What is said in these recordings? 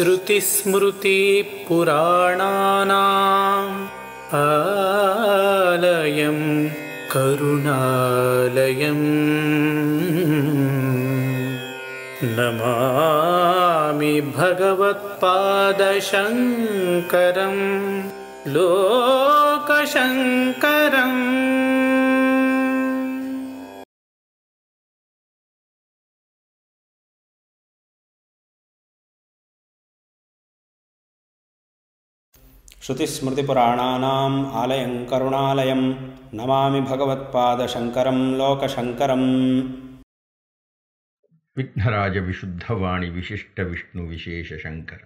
श्रुतिस्मृतिपुराणानाम् आलयं करुणालयम् नमामि भगवत्पादशङ्करं लोकशङ्करम् श्रुतिस्मृतिपुराणानाम् आलयं करुणालयं नमामि भगवत्पादशङ्करं लोकशङ्करम् विघ्नराज विशुद्धवाणि विशिष्टविष्णुविशेषशङ्कर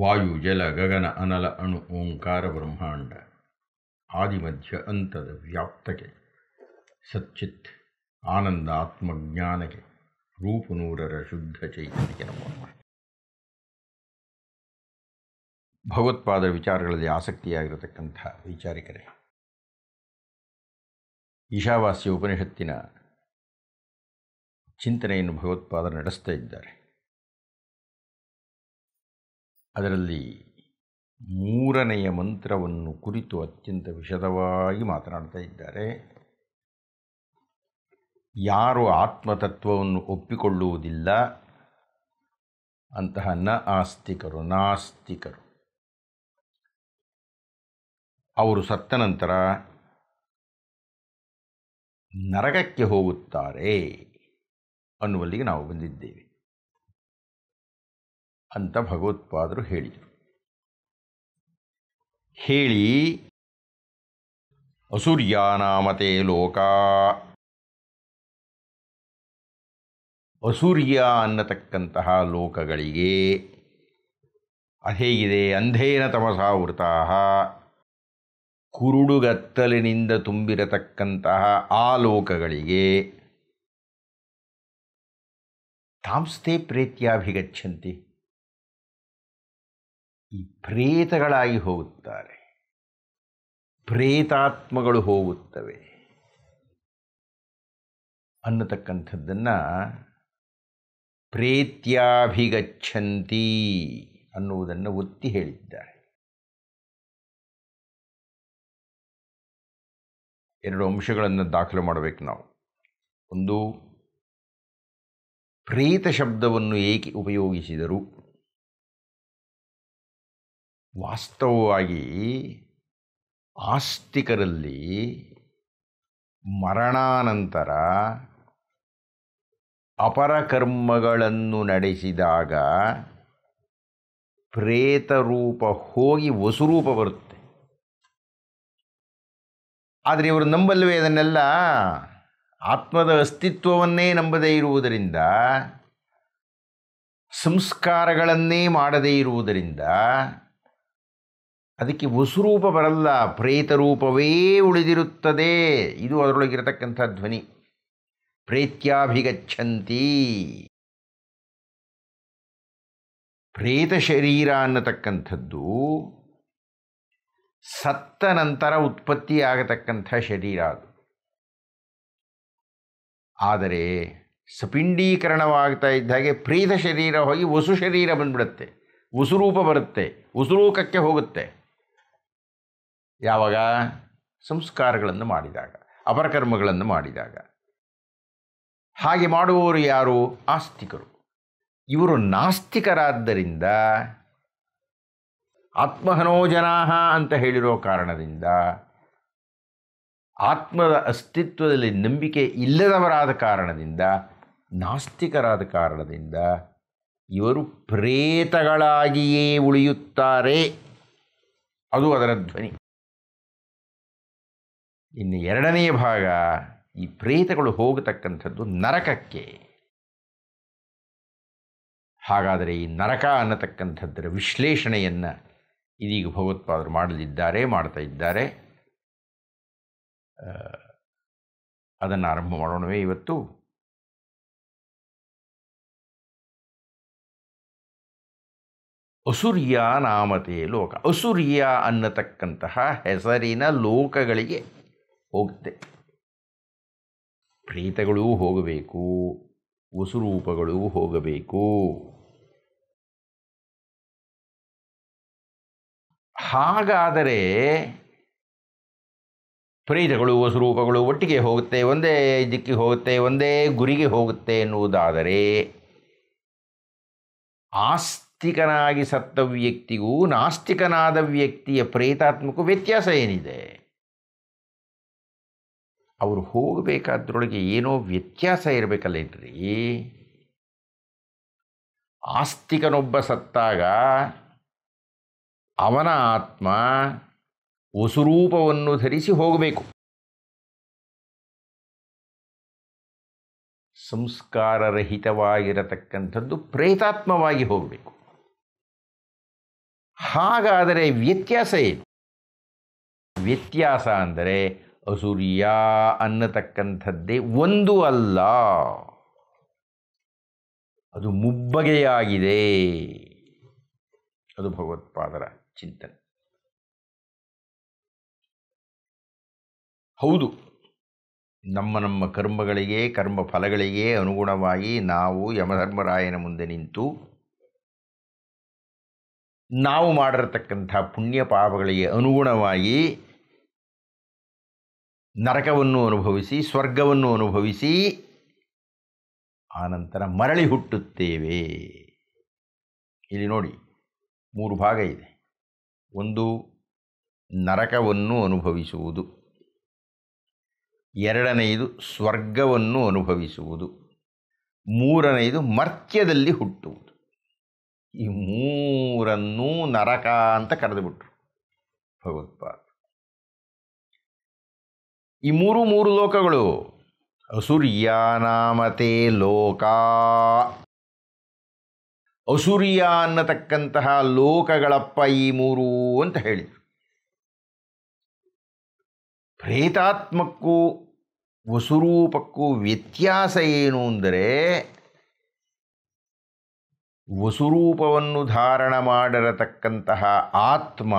ವಾಯು ಜಲ ಗಗನ ಅನಲ ಅಣು ಓಂಕಾರ ಬ್ರಹ್ಮಾಂಡ ಆದಿಮಧ್ಯ ಅಂತದ ವ್ಯಾಪ್ತಕ್ಕೆ ಸಚ್ಚಿತ್ ಆನಂದ ಆತ್ಮಜ್ಞಾನಕ್ಕೆ ರೂಪನೂರರ ಶುದ್ಧ ಚೈತನ್ಯಕ್ಕೆ ನಮಃ ಭಗವತ್ಪಾದ ವಿಚಾರಗಳಲ್ಲಿ ಆಸಕ್ತಿಯಾಗಿರತಕ್ಕಂಥ ವಿಚಾರಿಕರೇ ಈಶಾವಾಸ್ಯ ಉಪನಿಷತ್ತಿನ ಚಿಂತನೆಯನ್ನು ಭಗವತ್ಪಾದರು ನಡೆಸ್ತಾ ಇದ್ದಾರೆ ಅದರಲ್ಲಿ ಮೂರನೆಯ ಮಂತ್ರವನ್ನು ಕುರಿತು ಅತ್ಯಂತ ವಿಶದವಾಗಿ ಮಾತನಾಡ್ತಾ ಇದ್ದಾರೆ ಯಾರು ಆತ್ಮತತ್ವವನ್ನು ಒಪ್ಪಿಕೊಳ್ಳುವುದಿಲ್ಲ ಅಂತಹ ನ ಆಸ್ತಿಕರು ನಾಸ್ತಿಕರು ಅವರು ಸತ್ತ ನಂತರ ನರಕಕ್ಕೆ ಹೋಗುತ್ತಾರೆ ಅನ್ನುವಲ್ಲಿಗೆ ನಾವು ಬಂದಿದ್ದೇವೆ ಅಂತ ಭಗವತ್ಪಾದರು ಹೇಳಿದರು ಹೇಳಿ ಅಸೂರ್ಯಾನಾಮತೆ ಲೋಕ ಅಸೂರ್ಯ ಅನ್ನತಕ್ಕಂತಹ ಲೋಕಗಳಿಗೆ ಅಹೇಗಿದೆ ಅಂಧೇನ ತಮಸಾವೃತಾ ಕುರುಡುಗತ್ತಲಿನಿಂದ ತುಂಬಿರತಕ್ಕಂತಹ ಆ ಲೋಕಗಳಿಗೆ ತಾಂಸ್ತೇ ಪ್ರೇತ್ಯಾಭಿಗಚ್ಚಂತಿ ಈ ಪ್ರೇತಗಳಾಗಿ ಹೋಗುತ್ತಾರೆ ಪ್ರೇತಾತ್ಮಗಳು ಹೋಗುತ್ತವೆ ಅನ್ನತಕ್ಕಂಥದ್ದನ್ನು ಪ್ರೇತ್ಯಾಭಿಗಚ್ಚಂತಿ ಅನ್ನುವುದನ್ನು ಒತ್ತಿ ಹೇಳಿದ್ದಾರೆ ಎರಡು ಅಂಶಗಳನ್ನು ದಾಖಲು ಮಾಡಬೇಕು ನಾವು ಒಂದು ಪ್ರೇತ ಶಬ್ದವನ್ನು ಏಕೆ ಉಪಯೋಗಿಸಿದರು ವಾಸ್ತವವಾಗಿ ಆಸ್ತಿಕರಲ್ಲಿ ಮರಣಾನಂತರ ಅಪರ ಕರ್ಮಗಳನ್ನು ನಡೆಸಿದಾಗ ಪ್ರೇತರೂಪ ಹೋಗಿ ವಸುರೂಪ ಬರುತ್ತೆ ಆದರೆ ಇವರು ನಂಬಲ್ವೇ ಅದನ್ನೆಲ್ಲ ಆತ್ಮದ ಅಸ್ತಿತ್ವವನ್ನೇ ನಂಬದೇ ಇರುವುದರಿಂದ ಸಂಸ್ಕಾರಗಳನ್ನೇ ಮಾಡದೇ ಇರುವುದರಿಂದ ಅದಕ್ಕೆ ವಸುರೂಪ ಬರಲ್ಲ ಪ್ರೇತರೂಪವೇ ಉಳಿದಿರುತ್ತದೆ ಇದು ಅದರೊಳಗಿರತಕ್ಕಂಥ ಧ್ವನಿ ಪ್ರೇತ್ಯಾಭಿಗಚ್ಚಂತಿ ಪ್ರೇತ ಶರೀರ ಅನ್ನತಕ್ಕಂಥದ್ದು ಸತ್ತ ನಂತರ ಉತ್ಪತ್ತಿಯಾಗತಕ್ಕಂಥ ಶರೀರ ಅದು ಆದರೆ ಸಪಿಂಡೀಕರಣವಾಗ್ತಾ ಇದ್ದಾಗೆ ಪ್ರೀತ ಶರೀರ ಹೋಗಿ ವಸು ಶರೀರ ಬಂದ್ಬಿಡುತ್ತೆ ಉಸುರೂಪ ಬರುತ್ತೆ ಉಸುರೂಕಕ್ಕೆ ಹೋಗುತ್ತೆ ಯಾವಾಗ ಸಂಸ್ಕಾರಗಳನ್ನು ಮಾಡಿದಾಗ ಅಪರಕರ್ಮಗಳನ್ನು ಮಾಡಿದಾಗ ಹಾಗೆ ಮಾಡುವವರು ಯಾರು ಆಸ್ತಿಕರು ಇವರು ನಾಸ್ತಿಕರಾದ್ದರಿಂದ ಆತ್ಮಹನೋಜನಾಹ ಅಂತ ಹೇಳಿರೋ ಕಾರಣದಿಂದ ಆತ್ಮದ ಅಸ್ತಿತ್ವದಲ್ಲಿ ನಂಬಿಕೆ ಇಲ್ಲದವರಾದ ಕಾರಣದಿಂದ ನಾಸ್ತಿಕರಾದ ಕಾರಣದಿಂದ ಇವರು ಪ್ರೇತಗಳಾಗಿಯೇ ಉಳಿಯುತ್ತಾರೆ ಅದು ಅದರ ಧ್ವನಿ ಇನ್ನು ಎರಡನೆಯ ಭಾಗ ಈ ಪ್ರೇತಗಳು ಹೋಗತಕ್ಕಂಥದ್ದು ನರಕಕ್ಕೆ ಹಾಗಾದರೆ ಈ ನರಕ ಅನ್ನತಕ್ಕಂಥದ್ದರ ವಿಶ್ಲೇಷಣೆಯನ್ನು ಇದೀಗ ಭಗವತ್ಪಾದರು ಮಾಡಲಿದ್ದಾರೆ ಮಾಡ್ತಾ ಇದ್ದಾರೆ ಅದನ್ನು ಆರಂಭ ಮಾಡೋಣವೇ ಇವತ್ತು ಅಸುರ್ಯ ನಾಮತೆ ಲೋಕ ಅಸುರ್ಯ ಅನ್ನತಕ್ಕಂತಹ ಹೆಸರಿನ ಲೋಕಗಳಿಗೆ ಹೋಗುತ್ತೆ ಪ್ರೀತಗಳೂ ಹೋಗಬೇಕು ಉಸುರೂಪಗಳೂ ಹೋಗಬೇಕು ಹಾಗಾದರೆ ಪ್ರೇತಗಳು ಸ್ವರೂಪಗಳು ಒಟ್ಟಿಗೆ ಹೋಗುತ್ತೆ ಒಂದೇ ದಿಕ್ಕಿಗೆ ಹೋಗುತ್ತೆ ಒಂದೇ ಗುರಿಗೆ ಹೋಗುತ್ತೆ ಎನ್ನುವುದಾದರೆ ಆಸ್ತಿಕನಾಗಿ ಸತ್ತ ವ್ಯಕ್ತಿಗೂ ನಾಸ್ತಿಕನಾದ ವ್ಯಕ್ತಿಯ ಪ್ರೇತಾತ್ಮಕ್ಕೂ ವ್ಯತ್ಯಾಸ ಏನಿದೆ ಅವರು ಹೋಗಬೇಕಾದ್ರೊಳಗೆ ಏನೋ ವ್ಯತ್ಯಾಸ ಇರಬೇಕಲ್ಲೇನ್ರಿ ಆಸ್ತಿಕನೊಬ್ಬ ಸತ್ತಾಗ ಅವನ ಆತ್ಮ ವಸುರೂಪವನ್ನು ಧರಿಸಿ ಹೋಗಬೇಕು ಸಂಸ್ಕಾರರಹಿತವಾಗಿರತಕ್ಕಂಥದ್ದು ಪ್ರೇತಾತ್ಮವಾಗಿ ಹೋಗಬೇಕು ಹಾಗಾದರೆ ವ್ಯತ್ಯಾಸ ಏನು ವ್ಯತ್ಯಾಸ ಅಂದರೆ ಅಸುರಿಯ ಅನ್ನತಕ್ಕಂಥದ್ದೇ ಒಂದು ಅಲ್ಲ ಅದು ಮುಬ್ಬಗೆಯಾಗಿದೆ ಅದು ಭಗವತ್ಪಾದರ ಚಿಂತನೆ ಹೌದು ನಮ್ಮ ನಮ್ಮ ಕರ್ಮಗಳಿಗೆ ಕರ್ಮ ಫಲಗಳಿಗೆ ಅನುಗುಣವಾಗಿ ನಾವು ಯಮಧರ್ಮರಾಯನ ಮುಂದೆ ನಿಂತು ನಾವು ಮಾಡಿರತಕ್ಕಂಥ ಪುಣ್ಯ ಪಾಪಗಳಿಗೆ ಅನುಗುಣವಾಗಿ ನರಕವನ್ನು ಅನುಭವಿಸಿ ಸ್ವರ್ಗವನ್ನು ಅನುಭವಿಸಿ ಆನಂತರ ಮರಳಿ ಹುಟ್ಟುತ್ತೇವೆ ಇಲ್ಲಿ ನೋಡಿ ಮೂರು ಭಾಗ ಇದೆ ಒಂದು ನರಕವನ್ನು ಅನುಭವಿಸುವುದು ಎರಡನೆಯದು ಸ್ವರ್ಗವನ್ನು ಅನುಭವಿಸುವುದು ಮೂರನೆಯದು ಮರ್ತ್ಯದಲ್ಲಿ ಹುಟ್ಟುವುದು ಈ ಮೂರನ್ನೂ ನರಕ ಅಂತ ಕರೆದುಬಿಟ್ರು ಭಗವತ್ಪಾದ ಈ ಮೂರು ಮೂರು ಲೋಕಗಳು ಅಸುರ್ಯಾನಾಮತೆ ಲೋಕ ಅಸುರಿಯ ಅನ್ನತಕ್ಕಂತಹ ಲೋಕಗಳಪ್ಪ ಈ ಮೂರು ಅಂತ ಹೇಳಿದರು ಪ್ರೇತಾತ್ಮಕ್ಕೂ ವಸುರೂಪಕ್ಕೂ ವ್ಯತ್ಯಾಸ ಏನು ಅಂದರೆ ವಸುರೂಪವನ್ನು ಧಾರಣ ಮಾಡಿರತಕ್ಕಂತಹ ಆತ್ಮ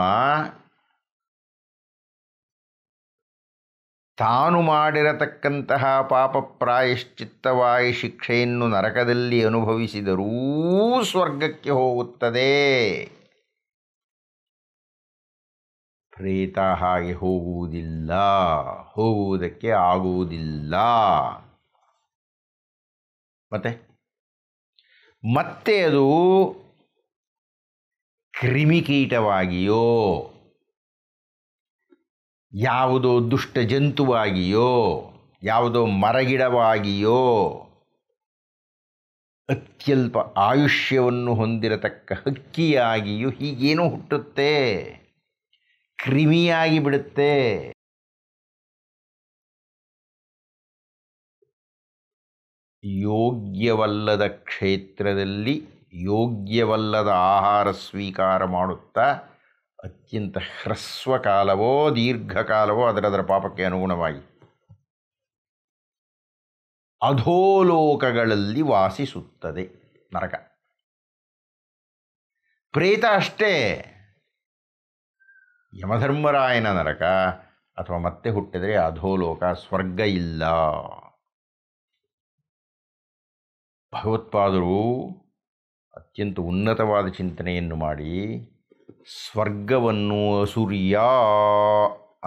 ತಾನು ಮಾಡಿರತಕ್ಕಂತಹ ಪಾಪ ಪ್ರಾಯಶ್ಚಿತ್ತವಾಯಿ ಶಿಕ್ಷೆಯನ್ನು ನರಕದಲ್ಲಿ ಅನುಭವಿಸಿದರೂ ಸ್ವರ್ಗಕ್ಕೆ ಹೋಗುತ್ತದೆ ಪ್ರೇತ ಹಾಗೆ ಹೋಗುವುದಿಲ್ಲ ಹೋಗುವುದಕ್ಕೆ ಆಗುವುದಿಲ್ಲ ಮತ್ತೆ ಮತ್ತೆ ಅದು ಕ್ರಿಮಿಕೀಟವಾಗಿಯೋ ಯಾವುದೋ ದುಷ್ಟ ಜಂತುವಾಗಿಯೋ ಯಾವುದೋ ಮರಗಿಡವಾಗಿಯೋ ಅತ್ಯಲ್ಪ ಆಯುಷ್ಯವನ್ನು ಹೊಂದಿರತಕ್ಕ ಹಕ್ಕಿಯಾಗಿಯೂ ಹೀಗೇನೋ ಹುಟ್ಟುತ್ತೆ ಕ್ರಿಮಿಯಾಗಿ ಬಿಡುತ್ತೆ ಯೋಗ್ಯವಲ್ಲದ ಕ್ಷೇತ್ರದಲ್ಲಿ ಯೋಗ್ಯವಲ್ಲದ ಆಹಾರ ಸ್ವೀಕಾರ ಮಾಡುತ್ತಾ ಅತ್ಯಂತ ಹ್ರಸ್ವಕಾಲವೋ ದೀರ್ಘಕಾಲವೋ ಅದರದರ ಪಾಪಕ್ಕೆ ಅನುಗುಣವಾಗಿ ಅಧೋಲೋಕಗಳಲ್ಲಿ ವಾಸಿಸುತ್ತದೆ ನರಕ ಪ್ರೇತ ಅಷ್ಟೇ ಯಮಧರ್ಮರಾಯನ ನರಕ ಅಥವಾ ಮತ್ತೆ ಹುಟ್ಟಿದರೆ ಅಧೋಲೋಕ ಸ್ವರ್ಗ ಇಲ್ಲ ಭಗವತ್ಪಾದರು ಅತ್ಯಂತ ಉನ್ನತವಾದ ಚಿಂತನೆಯನ್ನು ಮಾಡಿ ಸ್ವರ್ಗವನ್ನು ಅಸುರಿಯ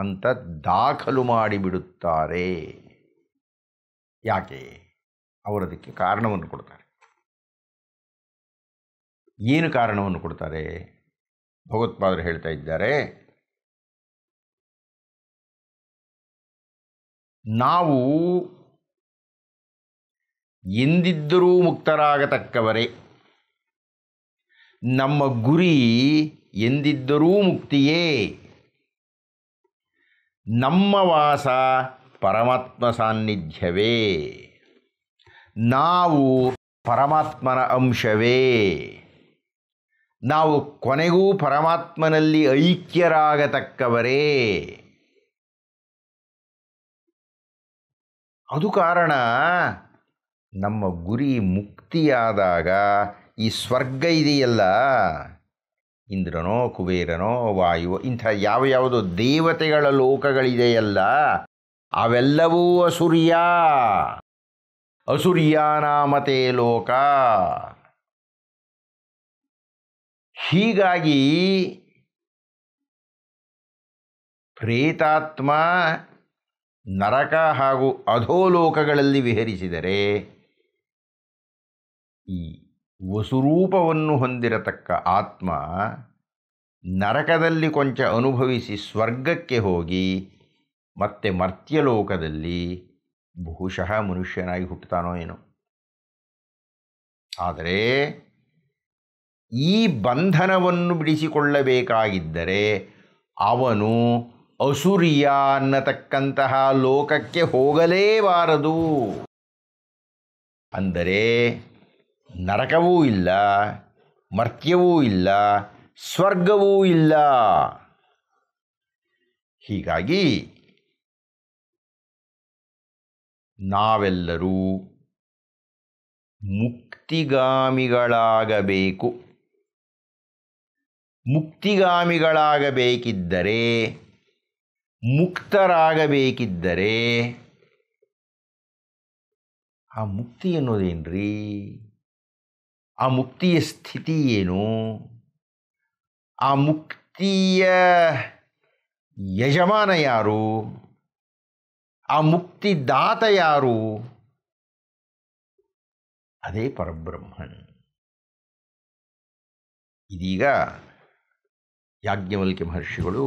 ಅಂತ ದಾಖಲು ಮಾಡಿಬಿಡುತ್ತಾರೆ ಯಾಕೆ ಅವರದಕ್ಕೆ ಕಾರಣವನ್ನು ಕೊಡ್ತಾರೆ ಏನು ಕಾರಣವನ್ನು ಕೊಡ್ತಾರೆ ಭಗವತ್ಪಾದರು ಹೇಳ್ತಾ ಇದ್ದಾರೆ ನಾವು ಎಂದಿದ್ದರೂ ಮುಕ್ತರಾಗತಕ್ಕವರೇ ನಮ್ಮ ಗುರಿ ಎಂದಿದ್ದರೂ ಮುಕ್ತಿಯೇ ನಮ್ಮ ವಾಸ ಪರಮಾತ್ಮ ಸಾನ್ನಿಧ್ಯವೇ ನಾವು ಪರಮಾತ್ಮನ ಅಂಶವೇ ನಾವು ಕೊನೆಗೂ ಪರಮಾತ್ಮನಲ್ಲಿ ಐಕ್ಯರಾಗತಕ್ಕವರೇ ಅದು ಕಾರಣ ನಮ್ಮ ಗುರಿ ಮುಕ್ತಿಯಾದಾಗ ಈ ಸ್ವರ್ಗ ಇದೆಯಲ್ಲ ಇಂದ್ರನೋ ಕುಬೇರನೋ ವಾಯುವೋ ಇಂಥ ಯಾವ ಯಾವುದೋ ದೇವತೆಗಳ ಲೋಕಗಳಿದೆಯಲ್ಲ ಅವೆಲ್ಲವೂ ಅಸುರ್ಯ ಅಸುರ್ಯಾನಾಮತೆ ಲೋಕ ಹೀಗಾಗಿ ಪ್ರೇತಾತ್ಮ ನರಕ ಹಾಗೂ ಅಧೋಲೋಕಗಳಲ್ಲಿ ವಿಹರಿಸಿದರೆ ಈ ವಸುರೂಪವನ್ನು ಹೊಂದಿರತಕ್ಕ ಆತ್ಮ ನರಕದಲ್ಲಿ ಕೊಂಚ ಅನುಭವಿಸಿ ಸ್ವರ್ಗಕ್ಕೆ ಹೋಗಿ ಮತ್ತೆ ಮರ್ತ್ಯಲೋಕದಲ್ಲಿ ಬಹುಶಃ ಮನುಷ್ಯನಾಗಿ ಹುಟ್ಟುತ್ತಾನೋ ಏನೋ ಆದರೆ ಈ ಬಂಧನವನ್ನು ಬಿಡಿಸಿಕೊಳ್ಳಬೇಕಾಗಿದ್ದರೆ ಅವನು ಅಸುರಿಯ ಅನ್ನತಕ್ಕಂತಹ ಲೋಕಕ್ಕೆ ಹೋಗಲೇಬಾರದು ಅಂದರೆ ನರಕವೂ ಇಲ್ಲ ಮರ್ತ್ಯವೂ ಇಲ್ಲ ಸ್ವರ್ಗವೂ ಇಲ್ಲ ಹೀಗಾಗಿ ನಾವೆಲ್ಲರೂ ಮುಕ್ತಿಗಾಮಿಗಳಾಗಬೇಕು ಮುಕ್ತಿಗಾಮಿಗಳಾಗಬೇಕಿದ್ದರೆ ಮುಕ್ತರಾಗಬೇಕಿದ್ದರೆ ಆ ಮುಕ್ತಿ ಅನ್ನೋದೇನ್ರಿ ಆ ಮುಕ್ತಿಯ ಸ್ಥಿತಿ ಏನು ಆ ಮುಕ್ತಿಯ ಯಜಮಾನ ಯಾರು ಆ ಮುಕ್ತಿದಾತ ಯಾರು ಅದೇ ಪರಬ್ರಹ್ಮನ್ ಇದೀಗ ಯಾಜ್ಞವಲ್ಕಿ ಮಹರ್ಷಿಗಳು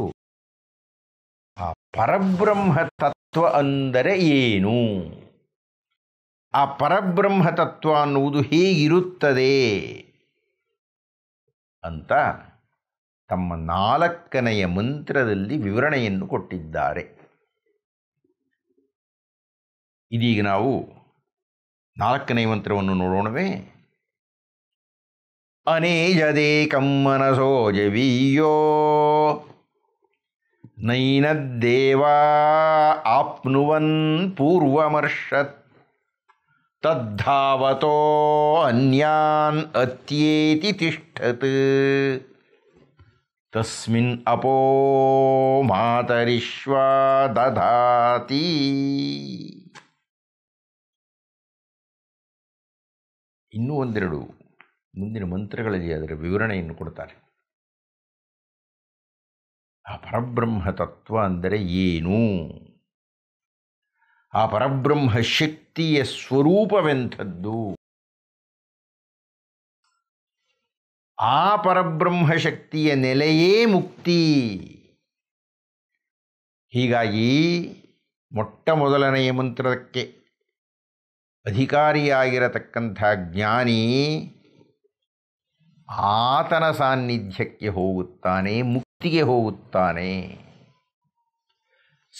ಆ ಪರಬ್ರಹ್ಮ ತತ್ವ ಅಂದರೆ ಏನು ಆ ಪರಬ್ರಹ್ಮ ತತ್ವ ಅನ್ನುವುದು ಹೇಗಿರುತ್ತದೆ ಅಂತ ತಮ್ಮ ನಾಲ್ಕನೆಯ ಮಂತ್ರದಲ್ಲಿ ವಿವರಣೆಯನ್ನು ಕೊಟ್ಟಿದ್ದಾರೆ ಇದೀಗ ನಾವು ನಾಲ್ಕನೆಯ ಮಂತ್ರವನ್ನು ನೋಡೋಣವೇ ಅನೇಜದೆ ಕಮ್ಮನಸೋ ಜವೀಯೋ ನೈನದ್ದೇವಾ ಆಪ್ನುವನ್ ಪೂರ್ವಮರ್ಷತ್ ತದ್ಧಾವತೋ ಅನ್ಯಾನ್ ಅತ್ಯೇತಿ ತಿಷ್ಠತ್ ತಸ್ಮಿನ್ ಅಪೋ ಮಾತರಿಶ್ವ ದಧಾತಿ ಇನ್ನೂ ಒಂದೆರಡು ಮುಂದಿನ ಮಂತ್ರಗಳಲ್ಲಿ ಅದರ ವಿವರಣೆಯನ್ನು ಕೊಡ್ತಾರೆ ಆ ಪರಬ್ರಹ್ಮ ತತ್ವ ಅಂದರೆ ಏನು ಆ ಪರಬ್ರಹ್ಮ ಶಕ್ತಿಯ ಸ್ವರೂಪವೆಂಥದ್ದು ಆ ಪರಬ್ರಹ್ಮ ಶಕ್ತಿಯ ನೆಲೆಯೇ ಮುಕ್ತಿ ಹೀಗಾಗಿ ಮೊಟ್ಟ ಮೊದಲನೆಯ ಮಂತ್ರಕ್ಕೆ ಅಧಿಕಾರಿಯಾಗಿರತಕ್ಕಂಥ ಜ್ಞಾನಿ ಆತನ ಸಾನ್ನಿಧ್ಯಕ್ಕೆ ಹೋಗುತ್ತಾನೆ ಮುಕ್ತಿಗೆ ಹೋಗುತ್ತಾನೆ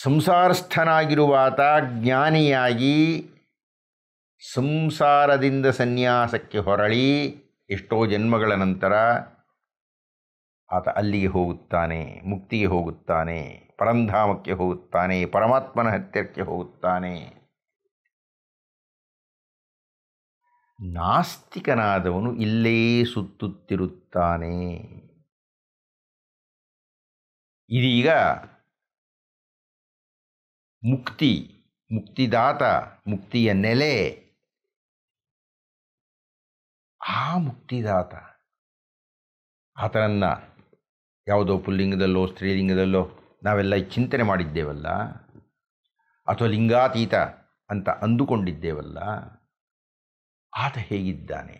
ಸಂಸಾರಸ್ಥನಾಗಿರುವಾತ ಜ್ಞಾನಿಯಾಗಿ ಸಂಸಾರದಿಂದ ಸನ್ಯಾಸಕ್ಕೆ ಹೊರಳಿ ಎಷ್ಟೋ ಜನ್ಮಗಳ ನಂತರ ಆತ ಅಲ್ಲಿಗೆ ಹೋಗುತ್ತಾನೆ ಮುಕ್ತಿಗೆ ಹೋಗುತ್ತಾನೆ ಪರಂಧಾಮಕ್ಕೆ ಹೋಗುತ್ತಾನೆ ಪರಮಾತ್ಮನ ಹತ್ಯಕ್ಕೆ ಹೋಗುತ್ತಾನೆ ನಾಸ್ತಿಕನಾದವನು ಇಲ್ಲೇ ಸುತ್ತುತ್ತಿರುತ್ತಾನೆ ಇದೀಗ ಮುಕ್ತಿ ಮುಕ್ತಿದಾತ ಮುಕ್ತಿಯ ನೆಲೆ ಆ ಮುಕ್ತಿದಾತ ಆತನನ್ನು ಯಾವುದೋ ಪುಲ್ಲಿಂಗದಲ್ಲೋ ಸ್ತ್ರೀಲಿಂಗದಲ್ಲೋ ನಾವೆಲ್ಲ ಚಿಂತನೆ ಮಾಡಿದ್ದೇವಲ್ಲ ಅಥವಾ ಲಿಂಗಾತೀತ ಅಂತ ಅಂದುಕೊಂಡಿದ್ದೇವಲ್ಲ ಆತ ಹೇಗಿದ್ದಾನೆ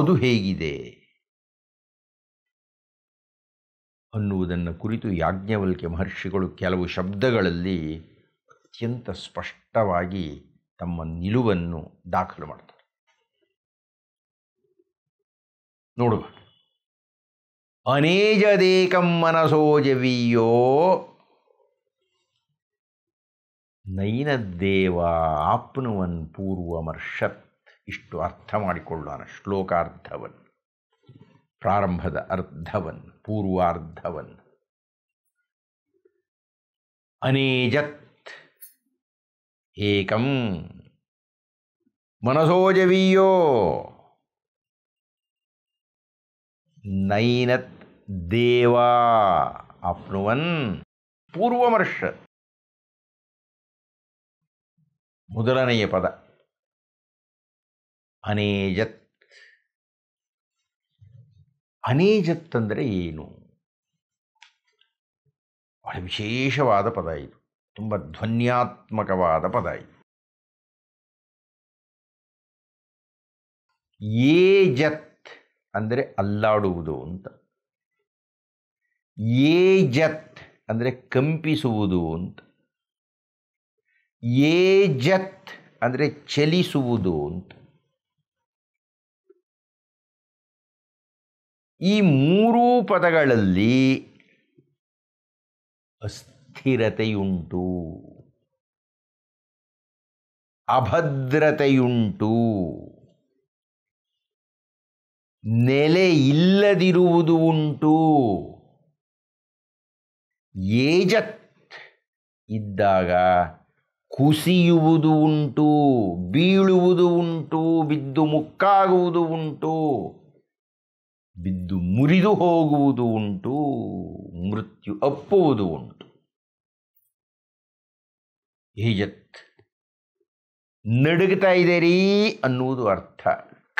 ಅದು ಹೇಗಿದೆ ಅನ್ನುವುದನ್ನು ಕುರಿತು ಯಾಜ್ಞವಲ್ಕ್ಯ ಮಹರ್ಷಿಗಳು ಕೆಲವು ಶಬ್ದಗಳಲ್ಲಿ ಅತ್ಯಂತ ಸ್ಪಷ್ಟವಾಗಿ ತಮ್ಮ ನಿಲುವನ್ನು ದಾಖಲು ಮಾಡ್ತಾರೆ ನೋಡುವ ಅನೇಜದೇಕಂ ಮನಸೋಜವೀಯೋ ನೈನದ್ದೇವ ಆಪ್ನುವನ್ ಪೂರ್ವಮರ್ಷತ್ ಇಷ್ಟು ಅರ್ಥ ಮಾಡಿಕೊಳ್ಳೋಣ ಶ್ಲೋಕಾರ್ಥವನ್ನು प्रारंभद अर्धवन पूर्वार्धवन अनेजत् एकम मनसोजवीयो नैनत देवा अपनुवन पूर्वमर्ष ಮೊದಲನೆಯ ಪದ ಅನೇಜತ್ ಅಂದರೆ ಏನು ಬಹಳ ವಿಶೇಷವಾದ ಪದ ಇದು ತುಂಬ ಧ್ವನ್ಯಾತ್ಮಕವಾದ ಪದ ಇದು ಏಜತ್ ಅಂದರೆ ಅಲ್ಲಾಡುವುದು ಅಂತ ಏಜತ್ ಅಂದರೆ ಕಂಪಿಸುವುದು ಅಂತ ಏಜತ್ ಅಂದರೆ ಚಲಿಸುವುದು ಅಂತ ಈ ಮೂರೂ ಪದಗಳಲ್ಲಿ ಅಸ್ಥಿರತೆಯುಂಟು ಅಭದ್ರತೆಯುಂಟು ನೆಲೆ ಇಲ್ಲದಿರುವುದು ಉಂಟು ಏಜತ್ ಇದ್ದಾಗ ಕುಸಿಯುವುದು ಉಂಟು ಬೀಳುವುದು ಉಂಟು ಬಿದ್ದು ಮುಕ್ಕಾಗುವುದು ಉಂಟು ಬಿದ್ದು ಮುರಿದು ಹೋಗುವುದು ಉಂಟು ಮೃತ್ಯು ಅಪ್ಪುವುದು ಉಂಟು ಏಜತ್ ನಡುಗುತ್ತಾ ಇದೆರೀ ಅನ್ನುವುದು ಅರ್ಥ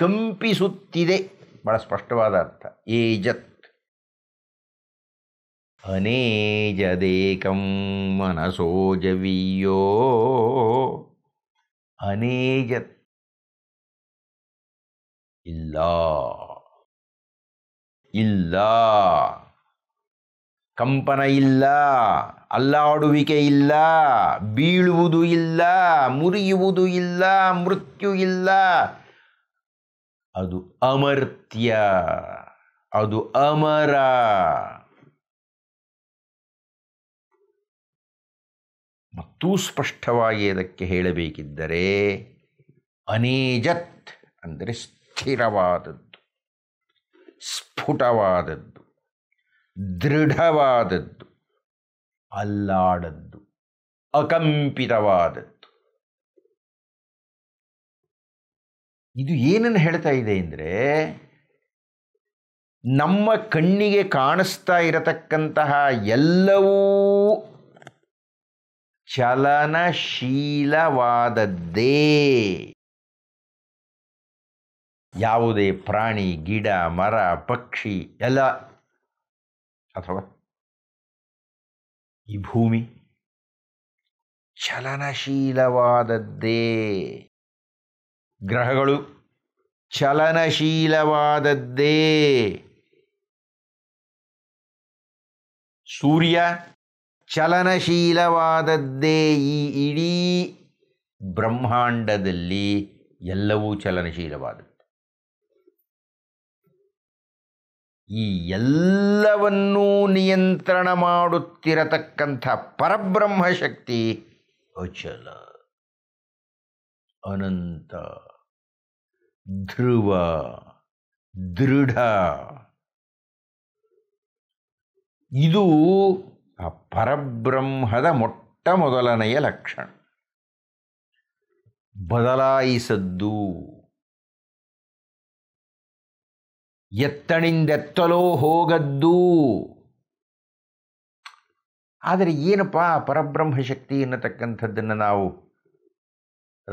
ಕಂಪಿಸುತ್ತಿದೆ ಬಹಳ ಸ್ಪಷ್ಟವಾದ ಅರ್ಥ ಏಜತ್ ಅನೇಜದೇಕಂ ಮನಸೋಜವಿಯೋ ಅನೇಜತ್ ಇಲ್ಲ ಇಲ್ಲ ಕಂಪನ ಇಲ್ಲ ಅಲ್ಲಾಡುವಿಕೆ ಇಲ್ಲ ಬೀಳುವುದು ಇಲ್ಲ ಮುರಿಯುವುದು ಇಲ್ಲ ಮೃತ್ಯು ಇಲ್ಲ ಅದು ಅಮರ್ತ್ಯ ಅದು ಅಮರ ಮತ್ತೂ ಸ್ಪಷ್ಟವಾಗಿ ಅದಕ್ಕೆ ಹೇಳಬೇಕಿದ್ದರೆ ಅನೇಜತ್ ಅಂದರೆ ಸ್ಥಿರವಾದದ್ದು ಸ್ಫುಟವಾದದ್ದು ದೃಢವಾದದ್ದು ಅಲ್ಲಾಡದ್ದು ಅಕಂಪಿತವಾದದ್ದು ಇದು ಏನನ್ನು ಹೇಳ್ತಾ ಇದೆ ಅಂದರೆ ನಮ್ಮ ಕಣ್ಣಿಗೆ ಕಾಣಿಸ್ತಾ ಇರತಕ್ಕಂತಹ ಎಲ್ಲವೂ ಚಲನಶೀಲವಾದದ್ದೇ ಯಾವುದೇ ಪ್ರಾಣಿ ಗಿಡ ಮರ ಪಕ್ಷಿ ಎಲ್ಲ ಅಥವಾ ಈ ಭೂಮಿ ಚಲನಶೀಲವಾದದ್ದೇ ಗ್ರಹಗಳು ಚಲನಶೀಲವಾದದ್ದೇ ಸೂರ್ಯ ಚಲನಶೀಲವಾದದ್ದೇ ಈ ಇಡೀ ಬ್ರಹ್ಮಾಂಡದಲ್ಲಿ ಎಲ್ಲವೂ ಚಲನಶೀಲವಾದದ್ದು ಈ ಎಲ್ಲವನ್ನೂ ನಿಯಂತ್ರಣ ಮಾಡುತ್ತಿರತಕ್ಕಂಥ ಪರಬ್ರಹ್ಮ ಶಕ್ತಿ ಅಚಲ ಅನಂತ ಧ್ರುವ ದೃಢ ಇದು ಆ ಪರಬ್ರಹ್ಮದ ಮೊಟ್ಟ ಮೊದಲನೆಯ ಲಕ್ಷಣ ಬದಲಾಯಿಸದ್ದು ಎತ್ತಣಿಂದೆತ್ತಲೋ ಹೋಗದ್ದು ಆದರೆ ಏನಪ್ಪ ಪರಬ್ರಹ್ಮ ಶಕ್ತಿ ಎನ್ನತಕ್ಕಂಥದ್ದನ್ನು ನಾವು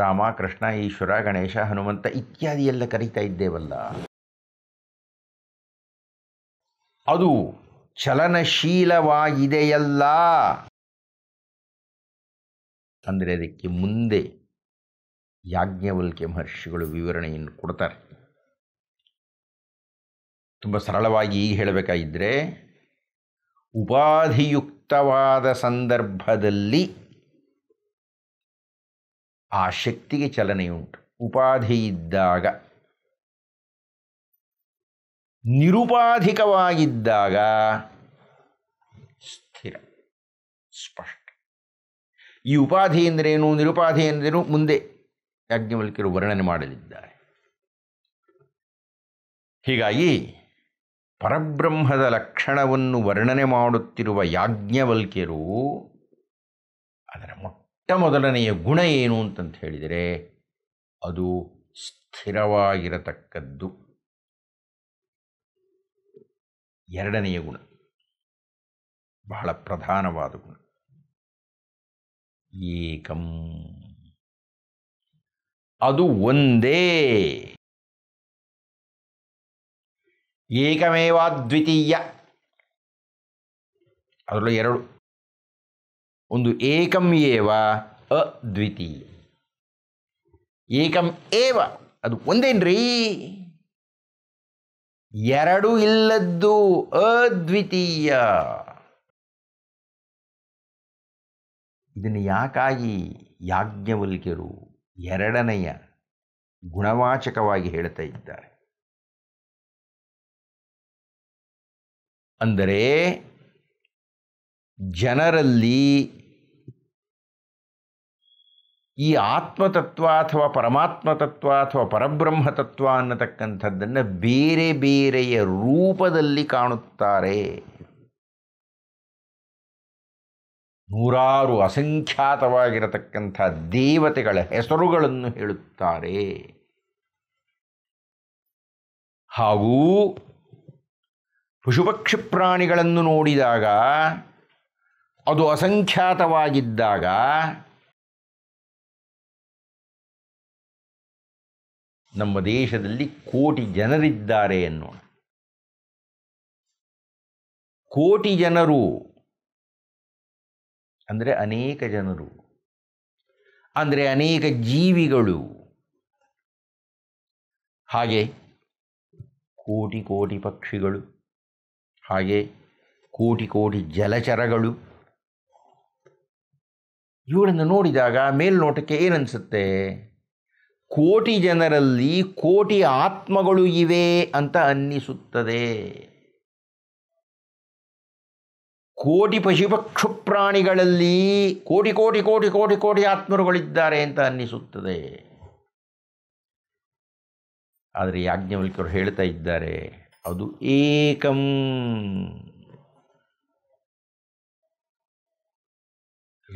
ರಾಮ ಕೃಷ್ಣ ಈಶ್ವರ ಗಣೇಶ ಹನುಮಂತ ಇತ್ಯಾದಿ ಎಲ್ಲ ಕರೀತಾ ಇದ್ದೇವಲ್ಲ ಅದು ಚಲನಶೀಲವಾಗಿದೆಯಲ್ಲ ಅಂದರೆ ಅದಕ್ಕೆ ಮುಂದೆ ಯಾಜ್ಞವಲ್ಕೆ ಮಹರ್ಷಿಗಳು ವಿವರಣೆಯನ್ನು ಕೊಡ್ತಾರೆ ತುಂಬ ಸರಳವಾಗಿ ಈಗ ಹೇಳಬೇಕಾಗಿದ್ದರೆ ಉಪಾಧಿಯುಕ್ತವಾದ ಸಂದರ್ಭದಲ್ಲಿ ಆ ಶಕ್ತಿಗೆ ಚಲನೆಯುಂಟು ಉಪಾಧಿ ಇದ್ದಾಗ ನಿರುಪಾಧಿಕವಾಗಿದ್ದಾಗ ಸ್ಥಿರ ಸ್ಪಷ್ಟ ಈ ಉಪಾಧಿ ಎಂದರೇನು ನಿರುಪಾಧಿ ಎಂದೇನು ಮುಂದೆ ಯಾಜ್ಞವಲ್ಕಿಯರು ವರ್ಣನೆ ಮಾಡಲಿದ್ದಾರೆ ಹೀಗಾಗಿ ಪರಬ್ರಹ್ಮದ ಲಕ್ಷಣವನ್ನು ವರ್ಣನೆ ಮಾಡುತ್ತಿರುವ ಯಾಜ್ಞವಲ್ಕ್ಯರು ಅದರ ಮೊಟ್ಟ ಮೊದಲನೆಯ ಗುಣ ಏನು ಅಂತಂತ ಹೇಳಿದರೆ ಅದು ಸ್ಥಿರವಾಗಿರತಕ್ಕದ್ದು ಎರಡನೆಯ ಗುಣ ಬಹಳ ಪ್ರಧಾನವಾದ ಗುಣ ಏಕಂ ಅದು ಒಂದೇ ದ್ವಿತೀಯ ಅದರಲ್ಲೂ ಎರಡು ಒಂದು ಏಕಂ ಏವ ಅದ್ವಿತೀಯ ಏಕಂ ಏವ ಅದು ಒಂದೇನ್ರಿ ಎರಡು ಇಲ್ಲದ್ದು ಅದ್ವಿತೀಯ ಇದನ್ನು ಯಾಕಾಗಿ ಯಾಜ್ಞವಲ್ಕಿಯರು ಎರಡನೆಯ ಗುಣವಾಚಕವಾಗಿ ಹೇಳ್ತಾ ಇದ್ದಾರೆ ಅಂದರೆ ಜನರಲ್ಲಿ ಈ ಆತ್ಮತತ್ವ ಅಥವಾ ಪರಮಾತ್ಮತತ್ವ ಅಥವಾ ಪರಬ್ರಹ್ಮತತ್ವ ಅನ್ನತಕ್ಕಂಥದ್ದನ್ನು ಬೇರೆ ಬೇರೆಯ ರೂಪದಲ್ಲಿ ಕಾಣುತ್ತಾರೆ ನೂರಾರು ಅಸಂಖ್ಯಾತವಾಗಿರತಕ್ಕಂಥ ದೇವತೆಗಳ ಹೆಸರುಗಳನ್ನು ಹೇಳುತ್ತಾರೆ ಹಾಗೂ ಪ್ರಾಣಿಗಳನ್ನು ನೋಡಿದಾಗ ಅದು ಅಸಂಖ್ಯಾತವಾಗಿದ್ದಾಗ ನಮ್ಮ ದೇಶದಲ್ಲಿ ಕೋಟಿ ಜನರಿದ್ದಾರೆ ಎನ್ನೋಣ ಕೋಟಿ ಜನರು ಅಂದರೆ ಅನೇಕ ಜನರು ಅಂದರೆ ಅನೇಕ ಜೀವಿಗಳು ಹಾಗೆ ಕೋಟಿ ಕೋಟಿ ಪಕ್ಷಿಗಳು ಹಾಗೆ ಕೋಟಿ ಕೋಟಿ ಜಲಚರಗಳು ಇವುಗಳನ್ನು ನೋಡಿದಾಗ ಮೇಲ್ನೋಟಕ್ಕೆ ಏನನ್ಸುತ್ತೆ ಕೋಟಿ ಜನರಲ್ಲಿ ಕೋಟಿ ಆತ್ಮಗಳು ಇವೆ ಅಂತ ಅನ್ನಿಸುತ್ತದೆ ಕೋಟಿ ಪಶುಪಕ್ಷು ಪ್ರಾಣಿಗಳಲ್ಲಿ ಕೋಟಿ ಕೋಟಿ ಕೋಟಿ ಕೋಟಿ ಕೋಟಿ ಆತ್ಮರುಗಳಿದ್ದಾರೆ ಅಂತ ಅನ್ನಿಸುತ್ತದೆ ಆದರೆ ಯಾಜ್ಞವಲ್ಕರು ಹೇಳ್ತಾ ಇದ್ದಾರೆ ಅದು ಏಕಂ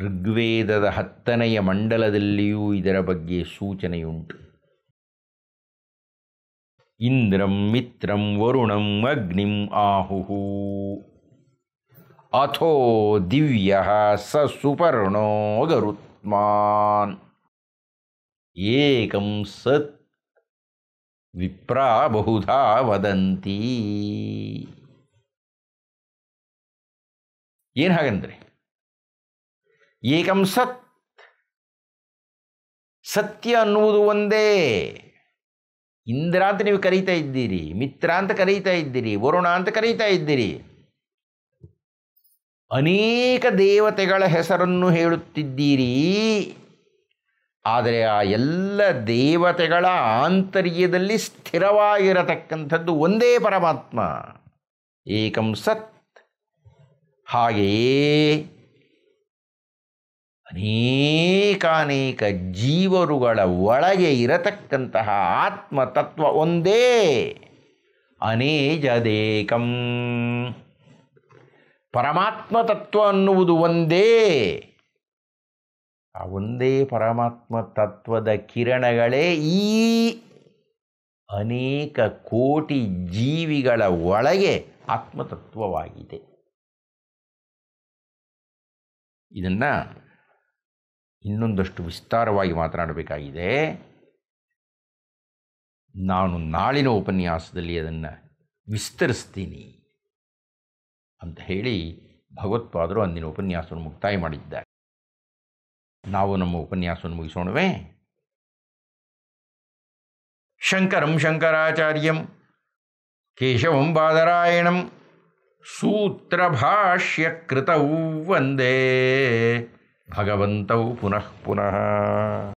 ಋಗ್ವೇದದ ಹತ್ತನೆಯ ಮಂಡಲದಲ್ಲಿಯೂ ಇದರ ಬಗ್ಗೆ ಸೂಚನೆಯುಂಟು ಇಂದ್ರಂ ಮಿತ್ರಂ ವರುಣಂ ಅಗ್ನಿಂ ಆಹುಹು ಅಥೋ ದಿವ್ಯ ಸ ಸುಪರ್ಣೋ ಗರುತ್ಮಾನ್ ಏಕಂ ಸತ್ ವಿಪ್ರಾ ಬಹುಧಾ ವದಂತಿ ಏನು ಹಾಗಂದ್ರೆ ಏಕಂ ಸತ್ ಸತ್ಯ ಅನ್ನುವುದು ಒಂದೇ ಇಂದ್ರ ಅಂತ ನೀವು ಕರೀತಾ ಇದ್ದೀರಿ ಮಿತ್ರ ಅಂತ ಕರೀತಾ ಇದ್ದೀರಿ ವರುಣ ಅಂತ ಕರೀತಾ ಇದ್ದೀರಿ ಅನೇಕ ದೇವತೆಗಳ ಹೆಸರನ್ನು ಹೇಳುತ್ತಿದ್ದೀರಿ ಆದರೆ ಆ ಎಲ್ಲ ದೇವತೆಗಳ ಆಂತರ್ಯದಲ್ಲಿ ಸ್ಥಿರವಾಗಿರತಕ್ಕಂಥದ್ದು ಒಂದೇ ಪರಮಾತ್ಮ ಏಕಂ ಸತ್ ಹಾಗೆಯೇ ಅನೇಕಾನೇಕ ಜೀವರುಗಳ ಒಳಗೆ ಇರತಕ್ಕಂತಹ ಆತ್ಮತತ್ವ ಒಂದೇ ಅನೇಜದೇಕಂ ಪರಮಾತ್ಮ ತತ್ವ ಅನ್ನುವುದು ಒಂದೇ ಆ ಒಂದೇ ಪರಮಾತ್ಮ ತತ್ವದ ಕಿರಣಗಳೇ ಈ ಅನೇಕ ಕೋಟಿ ಜೀವಿಗಳ ಒಳಗೆ ಆತ್ಮತತ್ವವಾಗಿದೆ ಇದನ್ನು ಇನ್ನೊಂದಷ್ಟು ವಿಸ್ತಾರವಾಗಿ ಮಾತನಾಡಬೇಕಾಗಿದೆ ನಾನು ನಾಳಿನ ಉಪನ್ಯಾಸದಲ್ಲಿ ಅದನ್ನು ವಿಸ್ತರಿಸ್ತೀನಿ ಅಂತ ಹೇಳಿ ಭಗವತ್ಪಾದರು ಅಂದಿನ ಉಪನ್ಯಾಸವನ್ನು ಮುಕ್ತಾಯ ಮಾಡಿದ್ದಾರೆ नवो नम उपन्यासोन्मुगिसोण्ववे शङ्करं शङ्कराचार्यं केशवं बादरायणं सूत्रभाष्यकृतौ वन्दे भगवन्तौ पुनः पुनः